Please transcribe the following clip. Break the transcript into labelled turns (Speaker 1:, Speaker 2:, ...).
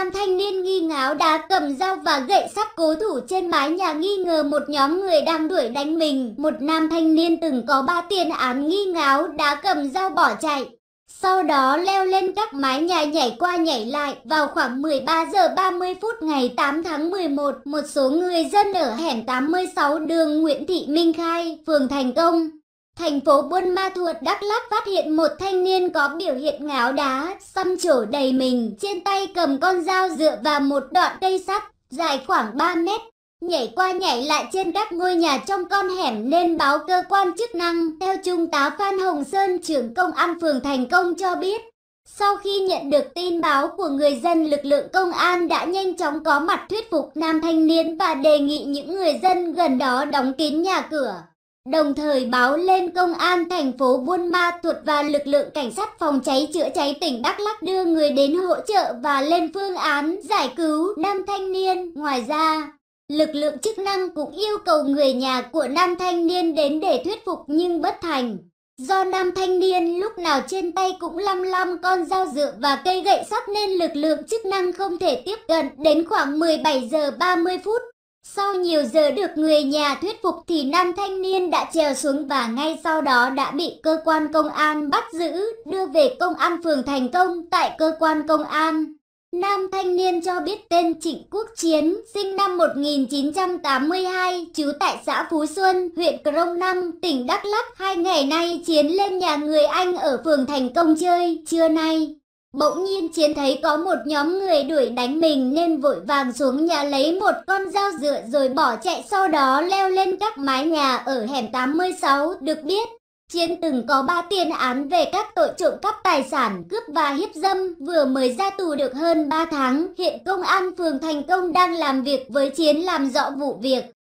Speaker 1: nam thanh niên nghi ngáo đá cầm dao và gậy sắt cố thủ trên mái nhà nghi ngờ một nhóm người đang đuổi đánh mình. Một nam thanh niên từng có ba tiền án nghi ngáo đá cầm dao bỏ chạy. Sau đó leo lên các mái nhà nhảy qua nhảy lại vào khoảng 13 giờ 30 phút ngày 8 tháng 11, một số người dân ở hẻm 86 đường Nguyễn Thị Minh Khai, phường Thành Công, Thành phố Buôn Ma Thuột, Đắk Lắk phát hiện một thanh niên có biểu hiện ngáo đá, xăm trổ đầy mình, trên tay cầm con dao dựa vào một đoạn cây sắt, dài khoảng 3 mét, nhảy qua nhảy lại trên các ngôi nhà trong con hẻm nên báo cơ quan chức năng. Theo Trung tá Phan Hồng Sơn, trưởng công an phường Thành Công cho biết, sau khi nhận được tin báo của người dân, lực lượng công an đã nhanh chóng có mặt thuyết phục nam thanh niên và đề nghị những người dân gần đó đóng kín nhà cửa đồng thời báo lên công an thành phố Buôn Ma Thuột và lực lượng cảnh sát phòng cháy chữa cháy tỉnh Đắk Lắk đưa người đến hỗ trợ và lên phương án giải cứu nam thanh niên. Ngoài ra, lực lượng chức năng cũng yêu cầu người nhà của nam thanh niên đến để thuyết phục nhưng bất thành. Do nam thanh niên lúc nào trên tay cũng lăm lăm con dao dựa và cây gậy sắt nên lực lượng chức năng không thể tiếp cận đến khoảng 17 giờ 30 phút sau nhiều giờ được người nhà thuyết phục thì nam thanh niên đã trèo xuống và ngay sau đó đã bị cơ quan công an bắt giữ, đưa về công an phường thành công tại cơ quan công an. Nam thanh niên cho biết tên Trịnh Quốc Chiến, sinh năm 1982, trú tại xã Phú Xuân, huyện Crong Năng, tỉnh Đắk Lắk. Hai ngày nay Chiến lên nhà người anh ở phường Thành Công chơi, trưa nay Bỗng nhiên Chiến thấy có một nhóm người đuổi đánh mình nên vội vàng xuống nhà lấy một con dao dựa rồi bỏ chạy sau đó leo lên các mái nhà ở hẻm 86 được biết. Chiến từng có 3 tiền án về các tội trộm cắp tài sản, cướp và hiếp dâm, vừa mới ra tù được hơn 3 tháng. Hiện công an phường Thành Công đang làm việc với Chiến làm rõ vụ việc.